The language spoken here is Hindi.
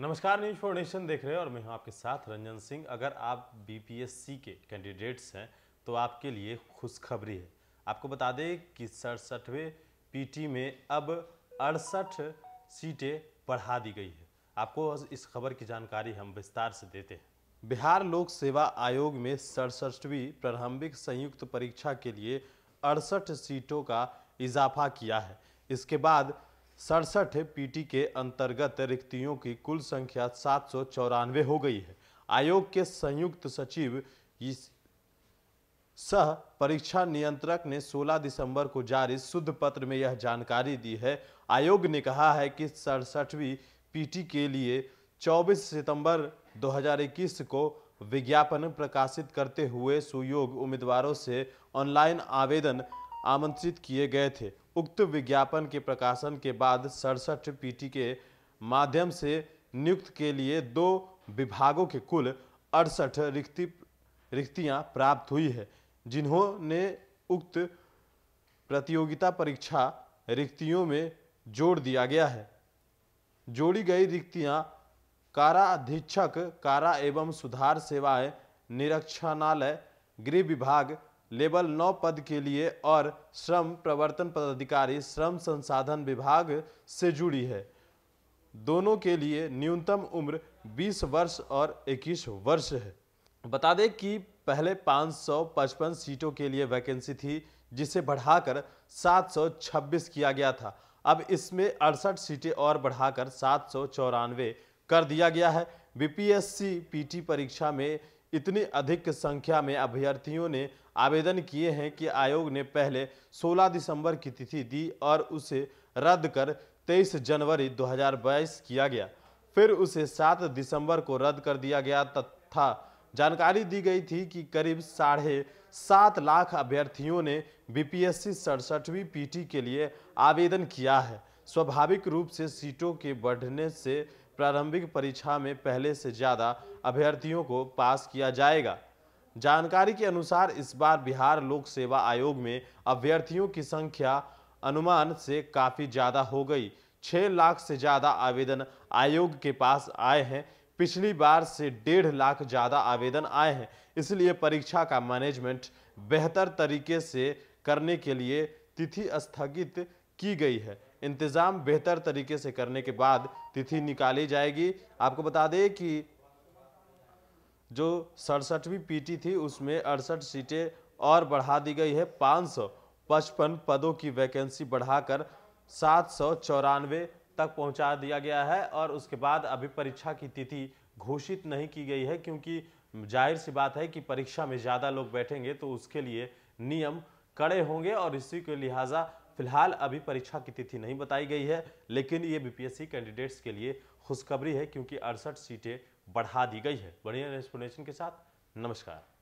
नमस्कार न्यूज फोर नेशन देख रहे हैं और मैं हूं आपके साथ रंजन सिंह अगर आप बीपीएससी के कैंडिडेट्स हैं तो आपके लिए खुशखबरी है आपको बता दें कि सड़सठवें पीटी में अब अड़सठ सीटें बढ़ा दी गई है आपको इस खबर की जानकारी हम विस्तार से देते हैं बिहार लोक सेवा आयोग में सड़सठवीं प्रारंभिक संयुक्त परीक्षा के लिए अड़सठ सीटों का इजाफा किया है इसके बाद सड़सठ पीटी के अंतर्गत रिक्तियों की कुल संख्या सात हो गई है आयोग के संयुक्त सचिव सह परीक्षा नियंत्रक ने 16 दिसंबर को जारी शुद्ध पत्र में यह जानकारी दी है आयोग ने कहा है कि सड़सठवीं पीटी के लिए 24 सितंबर 2021 को विज्ञापन प्रकाशित करते हुए सुयोग उम्मीदवारों से ऑनलाइन आवेदन आमंत्रित किए गए थे उक्त विज्ञापन के प्रकाशन के बाद सड़सठ पीटी के माध्यम से नियुक्त के लिए दो विभागों के कुल अड़सठ रिक्ति रिक्तियाँ प्राप्त हुई है जिन्होंने उक्त प्रतियोगिता परीक्षा रिक्तियों में जोड़ दिया गया है जोड़ी गई रिक्तियां कारा अधीक्षक कारा एवं सुधार सेवाएं निरीक्षणालय गृह विभाग लेवल नौ पद के लिए और श्रम प्रवर्तन पदाधिकारी श्रम संसाधन विभाग से जुड़ी है दोनों के लिए न्यूनतम उम्र 20 वर्ष और 21 वर्ष है बता दें कि पहले 555 सीटों के लिए वैकेंसी थी जिसे बढ़ाकर 726 किया गया था अब इसमें अड़सठ सीटें और बढ़ाकर सात कर दिया गया है बीपीएससी पीटी परीक्षा में इतनी अधिक संख्या में अभ्यर्थियों ने आवेदन किए हैं कि आयोग ने पहले 16 दिसंबर की तिथि दी और उसे रद्द कर 23 जनवरी 2022 किया गया फिर उसे 7 दिसंबर को रद्द कर दिया गया तथा जानकारी दी गई थी कि करीब साढ़े सात लाख अभ्यर्थियों ने बीपीएससी सड़सठवीं पीटी के लिए आवेदन किया है स्वाभाविक रूप से सीटों के बढ़ने से प्रारंभिक परीक्षा में पहले से ज़्यादा अभ्यर्थियों को पास किया जाएगा जानकारी के अनुसार इस बार बिहार लोक सेवा आयोग में अभ्यर्थियों की संख्या अनुमान से काफ़ी ज़्यादा हो गई छः लाख से ज़्यादा आवेदन आयोग के पास आए हैं पिछली बार से डेढ़ लाख ज़्यादा आवेदन आए हैं इसलिए परीक्षा का मैनेजमेंट बेहतर तरीके से करने के लिए तिथि स्थगित की गई है इंतज़ाम बेहतर तरीके से करने के बाद तिथि निकाली जाएगी आपको बता दें कि जो सड़सठवीं पीटी थी उसमें अड़सठ सीटें और बढ़ा दी गई है पाँच पदों की वैकेंसी बढ़ाकर सात सौ चौरानवे तक पहुंचा दिया गया है और उसके बाद अभी परीक्षा की तिथि घोषित नहीं की गई है क्योंकि जाहिर सी बात है कि परीक्षा में ज़्यादा लोग बैठेंगे तो उसके लिए नियम कड़े होंगे और इसी के लिहाजा फिलहाल अभी परीक्षा की तिथि नहीं बताई गई है लेकिन ये बीपीएससी कैंडिडेट्स के लिए खुशखबरी है क्योंकि अड़सठ सीटें बढ़ा दी गई है बढ़िया एक्सप्लेनेशन के साथ नमस्कार